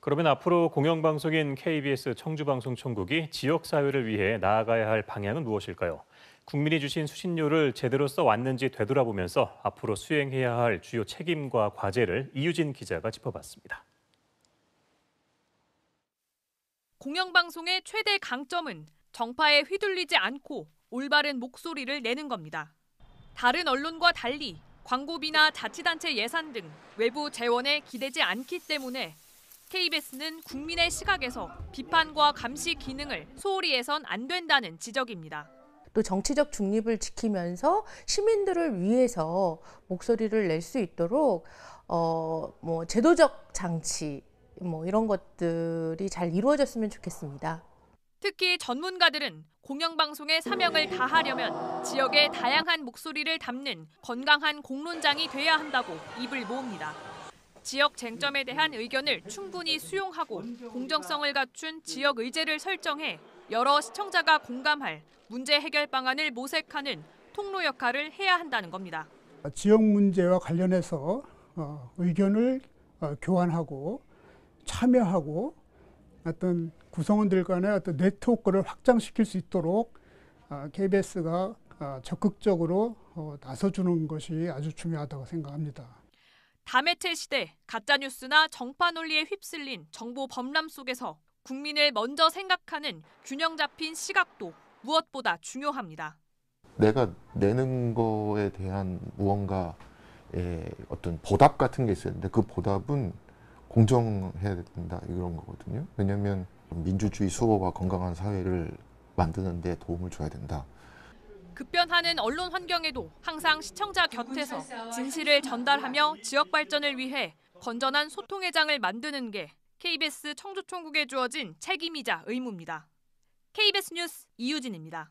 그러면 앞으로 공영방송인 KBS 청주방송총국이 지역사회를 위해 나아가야 할 방향은 무엇일까요? 국민이 주신 수신료를 제대로 써왔는지 되돌아보면서 앞으로 수행해야 할 주요 책임과 과제를 이유진 기자가 짚어봤습니다. 공영방송의 최대 강점은 정파에 휘둘리지 않고 올바른 목소리를 내는 겁니다. 다른 언론과 달리 광고비나 자치단체 예산 등 외부 재원에 기대지 않기 때문에 KBS는 국민의 시각에서 비판과 감시 기능을 소홀히 해선 안 된다는 지적입니다. 또 정치적 중립을 지키면서 시민들을 위해서 목소리를 낼 수 있도록 어, 뭐 제도적 장치 뭐 이런 것들이 잘 이루어졌으면 좋겠습니다. 특히 전문가들은 공영방송의 사명을 다하려면 지역의 다양한 목소리를 담는 건강한 공론장이 돼야 한다고 입을 모읍니다. 지역 쟁점에 대한 의견을 충분히 수용하고 공정성을 갖춘 지역 의제를 설정해 여러 시청자가 공감할 문제 해결 방안을 모색하는 통로 역할을 해야 한다는 겁니다. 지역 문제와 관련해서 어, 의견을 어, 교환하고 참여하고 어떤 구성원들 간의 어떤 네트워크를 확장시킬 수 있도록 KBS가 어, 적극적으로 나서주는 것이 아주 중요하다고 생각합니다. 다매체 시대, 가짜뉴스나 정파 논리에 휩쓸린 정보 범람 속에서 국민을 먼저 생각하는 균형 잡힌 시각도 무엇보다 중요합니다. 내가 내는 거에 대한 무언가의 어떤 보답 같은 게 있어야 되는데 그 보답은 공정해야 된다 이런 거거든요. 왜냐하면 민주주의 수호와 건강한 사회를 만드는 데 도움을 줘야 된다. 급변하는 언론 환경에도 항상 시청자 곁에서 진실을 전달하며 지역 발전을 위해 건전한 소통의 장을 만드는 게 KBS 청주총국에 주어진 책임이자 의무입니다. KBS 뉴스 이유진입니다.